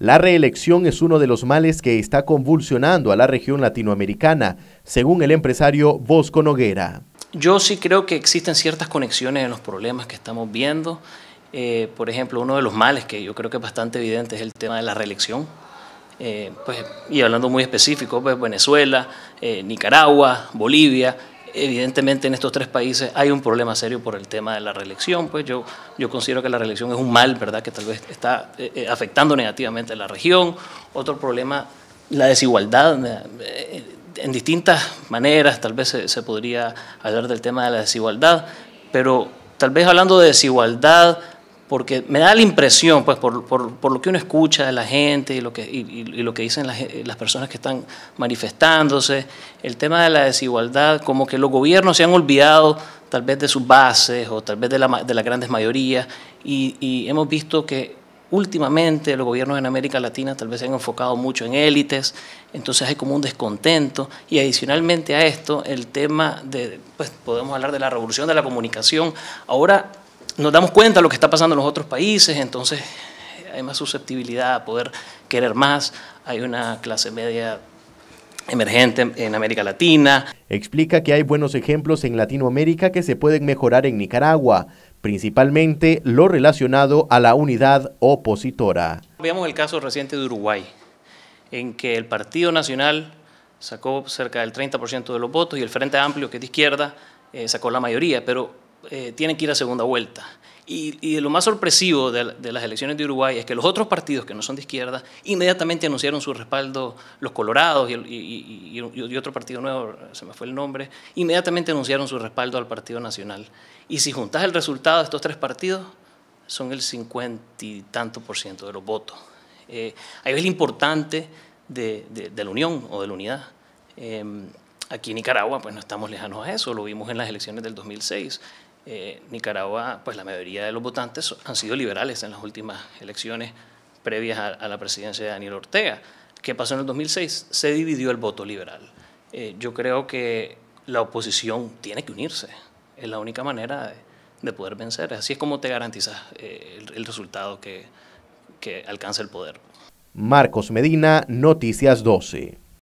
La reelección es uno de los males que está convulsionando a la región latinoamericana, según el empresario Bosco Noguera. Yo sí creo que existen ciertas conexiones en los problemas que estamos viendo. Eh, por ejemplo, uno de los males que yo creo que es bastante evidente es el tema de la reelección. Eh, pues, y hablando muy específico, pues Venezuela, eh, Nicaragua, Bolivia, evidentemente en estos tres países hay un problema serio por el tema de la reelección, pues yo, yo considero que la reelección es un mal, ¿verdad?, que tal vez está eh, eh, afectando negativamente a la región. Otro problema, la desigualdad. Eh, en distintas maneras, tal vez se podría hablar del tema de la desigualdad, pero tal vez hablando de desigualdad porque me da la impresión, pues por, lo que uno escucha de la gente y lo que, lo que dicen eh, las, personas que están manifestándose, el tema de la desigualdad, como que los gobiernos se han olvidado tal vez de sus bases o tal vez de, las grandes mayorías y, y hemos visto que últimamente los gobiernos en América Latina tal vez se han enfocado mucho en élites, entonces hay como un descontento y adicionalmente a esto el tema de, pues podemos hablar de la revolución de la comunicación, ahora nos damos cuenta de lo que está pasando en los otros países, entonces eh, hay más susceptibilidad a poder querer más, hay una clase media emergente en América Latina. Explica que hay buenos ejemplos en Latinoamérica que se pueden mejorar en Nicaragua, principalmente lo relacionado a la unidad opositora. Veamos el caso reciente de Uruguay, en que el Partido Nacional sacó cerca del 30% de los votos y el Frente Amplio, que es de izquierda, eh, sacó la mayoría, pero eh, tienen que ir a segunda vuelta. Y, lo más sorpresivo de, las elecciones de Uruguay es que los otros partidos que no son de izquierda inmediatamente anunciaron su respaldo, los Colorados y, otro partido nuevo, se me fue el nombre, inmediatamente anunciaron su respaldo al Partido Nacional. Y si juntas el resultado de estos tres partidos, son el cincuenta y tanto por ciento de los votos. ahí es lo importante de, la unión o de la unidad. Eh, aquí en Nicaragua, pues no estamos lejanos a eso, lo vimos en las elecciones del 2006. Eh, Nicaragua, pues la mayoría de los votantes han sido liberales en las últimas elecciones previas a, la presidencia de Daniel Ortega. ¿Qué pasó en el 2006? Se dividió el voto liberal. Eh, yo creo que la oposición tiene que unirse. Es la única manera de, poder vencer. Así es como te garantizas eh, el, resultado que, que alcanza el poder. Marcos Medina, Noticias 12.